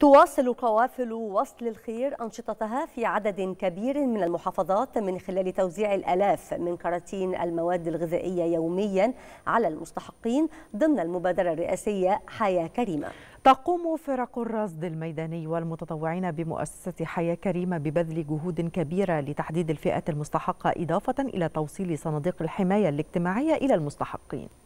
تواصل قوافل وصل الخير أنشطتها في عدد كبير من المحافظات من خلال توزيع الألاف من كراتين المواد الغذائية يوميا على المستحقين ضمن المبادرة الرئاسية حياة كريمة تقوم فرق الرصد الميداني والمتطوعين بمؤسسة حياة كريمة ببذل جهود كبيرة لتحديد الفئات المستحقة إضافة إلى توصيل صناديق الحماية الاجتماعية إلى المستحقين